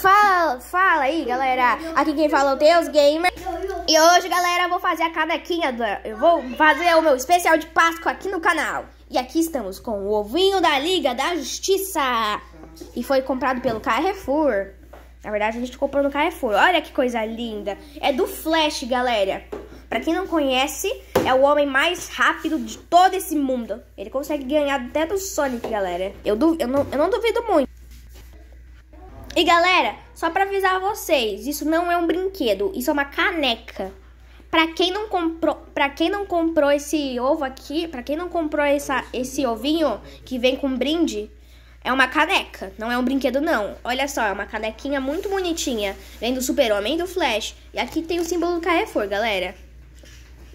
Fala, fala aí, galera. Aqui quem fala é o Deus Gamer. E hoje, galera, eu vou fazer a canequinha. Do... Eu vou fazer o meu especial de Páscoa aqui no canal. E aqui estamos com o ovinho da Liga da Justiça. E foi comprado pelo Carrefour. Na verdade, a gente comprou no Carrefour. Olha que coisa linda. É do Flash, galera. Pra quem não conhece, é o homem mais rápido de todo esse mundo. Ele consegue ganhar até do Sonic, galera. Eu, du... eu, não... eu não duvido muito. E galera, só para avisar vocês, isso não é um brinquedo, isso é uma caneca. Para quem não comprou, para quem não comprou esse ovo aqui, para quem não comprou essa, esse ovinho que vem com brinde, é uma caneca, não é um brinquedo não. Olha só, é uma canequinha muito bonitinha, vem do Super-Homem e do Flash. E aqui tem o símbolo do Carrefour, galera.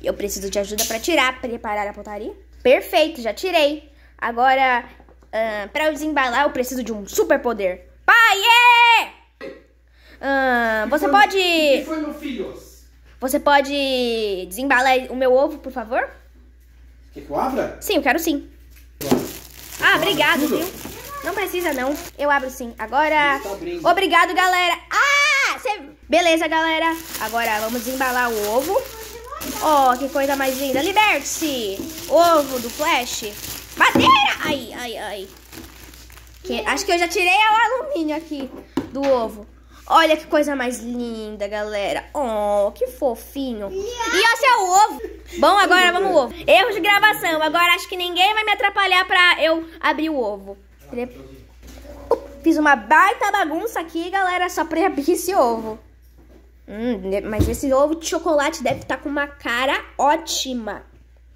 Eu preciso de ajuda para tirar, preparar a pontaria. Perfeito, já tirei. Agora, uh, ah, para desembalar, eu preciso de um super poder. Ah, você pode. foi no filhos? Você pode desembalar o meu ovo, por favor? Quer que eu abra? Sim, eu quero sim. ah, obrigado, viu? Não precisa, não. Eu abro sim. Agora. Tá obrigado, galera. Ah! Cê... Beleza, galera. Agora vamos desembalar o ovo. Oh, que coisa mais linda. Liberte-se! Ovo do Flash. Madeira! Ai, ai, ai. Que... Acho que eu já tirei o alumínio aqui do ovo. Olha que coisa mais linda, galera. Oh, que fofinho. E esse é o ovo. Bom, agora vamos ao ovo. Erro de gravação. Agora acho que ninguém vai me atrapalhar pra eu abrir o ovo. Fiz uma baita bagunça aqui, galera, só pra abrir esse ovo. Hum, mas esse ovo de chocolate deve estar tá com uma cara ótima.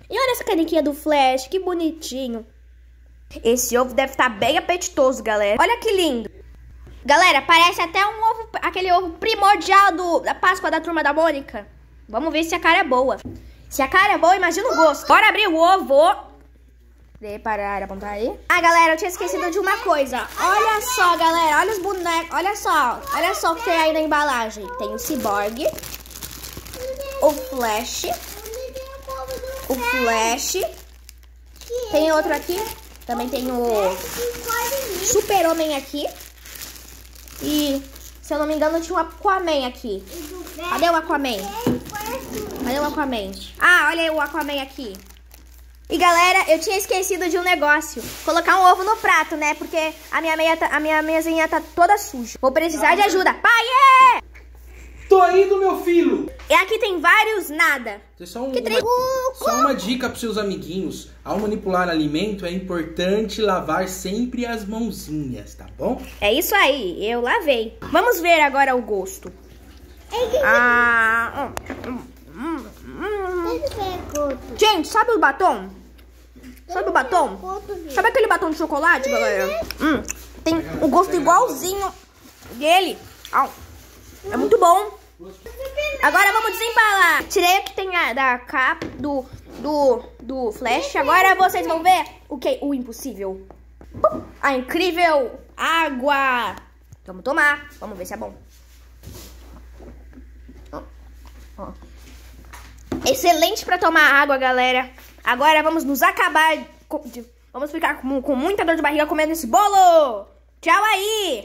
E olha essa canequinha do Flash, que bonitinho. Esse ovo deve estar tá bem apetitoso, galera. Olha que lindo. Galera, parece até um ovo, aquele ovo primordial do, da Páscoa da Turma da Mônica. Vamos ver se a cara é boa. Se a cara é boa, imagina o gosto. Bora abrir o ovo. Deparar, apontar aí. Ah, galera, eu tinha esquecido de uma coisa. Olha só, galera, olha os bonecos. Olha só, olha só o que tem aí na embalagem. Tem o Cyborg, o Flash, o Flash. Tem outro aqui. Também tem o Super-Homem aqui. E, se eu não me engano, tinha um Aquaman aqui. Cadê o Aquaman? Cadê o Aquaman? Ah, olha aí o Aquaman aqui. E galera, eu tinha esquecido de um negócio. Colocar um ovo no prato, né? Porque a minha meia tá, a minha meiazinha tá toda suja. Vou precisar de ajuda. Pai! É! Tô aí do meu filho. E aqui tem vários nada. Tem só, um, que uma, só uma dica pros seus amiguinhos. Ao manipular alimento, é importante lavar sempre as mãozinhas, tá bom? É isso aí, eu lavei. Vamos ver agora o gosto. Ah, Gente, sabe o batom? Sabe o batom? Sabe aquele batom de chocolate, galera? Hum, tem o gosto igualzinho dele. É muito bom. Agora vamos desembalar. Tirei o que tem a, da capa do, do, do flash. Agora vocês vão ver o que? O impossível. A incrível água. Vamos tomar. Vamos ver se é bom. Excelente para tomar água, galera. Agora vamos nos acabar. De, vamos ficar com, com muita dor de barriga comendo esse bolo. Tchau aí!